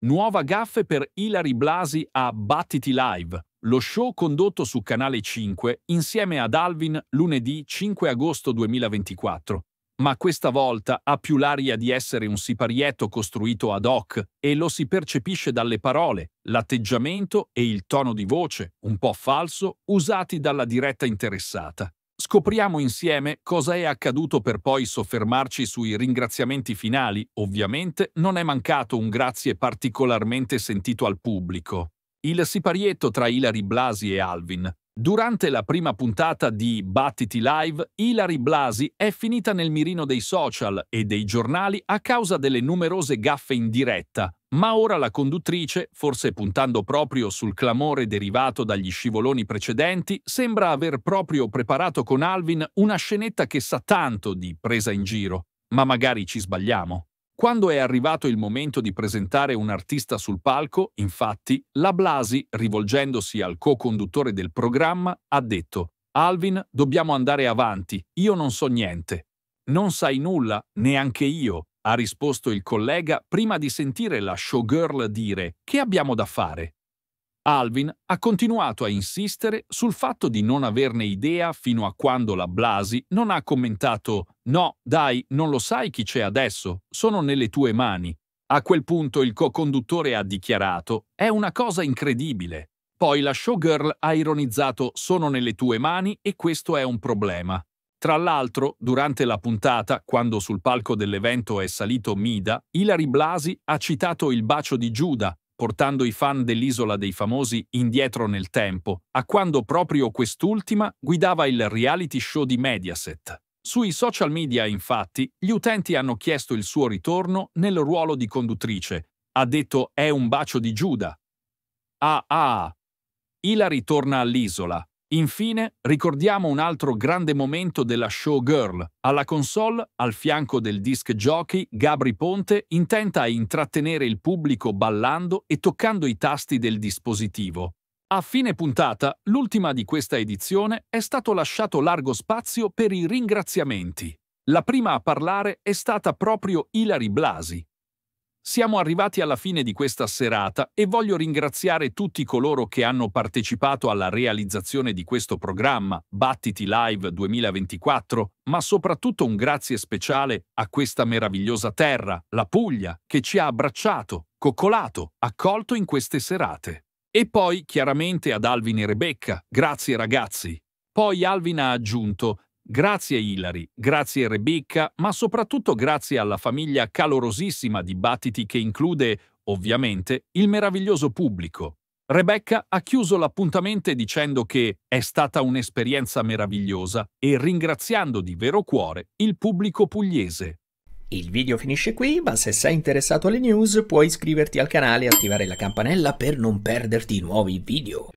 Nuova gaffe per Ilari Blasi a Battiti Live, lo show condotto su Canale 5 insieme ad Alvin lunedì 5 agosto 2024. Ma questa volta ha più l'aria di essere un siparietto costruito ad hoc e lo si percepisce dalle parole, l'atteggiamento e il tono di voce, un po' falso, usati dalla diretta interessata. Scopriamo insieme cosa è accaduto per poi soffermarci sui ringraziamenti finali. Ovviamente non è mancato un grazie particolarmente sentito al pubblico. Il siparietto tra Hilary Blasi e Alvin, Durante la prima puntata di Battiti Live, Ilari Blasi è finita nel mirino dei social e dei giornali a causa delle numerose gaffe in diretta, ma ora la conduttrice, forse puntando proprio sul clamore derivato dagli scivoloni precedenti, sembra aver proprio preparato con Alvin una scenetta che sa tanto di presa in giro. Ma magari ci sbagliamo. Quando è arrivato il momento di presentare un artista sul palco, infatti, la Blasi, rivolgendosi al co-conduttore del programma, ha detto «Alvin, dobbiamo andare avanti, io non so niente». «Non sai nulla, neanche io», ha risposto il collega prima di sentire la showgirl dire «Che abbiamo da fare?». Alvin ha continuato a insistere sul fatto di non averne idea fino a quando la Blasi non ha commentato «No, dai, non lo sai chi c'è adesso, sono nelle tue mani». A quel punto il co-conduttore ha dichiarato «È una cosa incredibile». Poi la showgirl ha ironizzato «Sono nelle tue mani e questo è un problema». Tra l'altro, durante la puntata, quando sul palco dell'evento è salito Mida, Hilary Blasi ha citato il bacio di Giuda, portando i fan dell'Isola dei Famosi indietro nel tempo, a quando proprio quest'ultima guidava il reality show di Mediaset. Sui social media, infatti, gli utenti hanno chiesto il suo ritorno nel ruolo di conduttrice. Ha detto è un bacio di Giuda. Ah ah! Ila ritorna all'isola, Infine, ricordiamo un altro grande momento della showgirl. Alla console, al fianco del disc jockey, Gabri Ponte intenta a intrattenere il pubblico ballando e toccando i tasti del dispositivo. A fine puntata, l'ultima di questa edizione, è stato lasciato largo spazio per i ringraziamenti. La prima a parlare è stata proprio Ilari Blasi, siamo arrivati alla fine di questa serata e voglio ringraziare tutti coloro che hanno partecipato alla realizzazione di questo programma, Battiti Live 2024, ma soprattutto un grazie speciale a questa meravigliosa terra, la Puglia, che ci ha abbracciato, coccolato, accolto in queste serate. E poi, chiaramente, ad Alvin e Rebecca. Grazie ragazzi. Poi Alvin ha aggiunto Grazie Ilari, grazie Rebecca, ma soprattutto grazie alla famiglia calorosissima di battiti che include, ovviamente, il meraviglioso pubblico. Rebecca ha chiuso l'appuntamento dicendo che è stata un'esperienza meravigliosa e ringraziando di vero cuore il pubblico pugliese. Il video finisce qui, ma se sei interessato alle news puoi iscriverti al canale e attivare la campanella per non perderti nuovi video.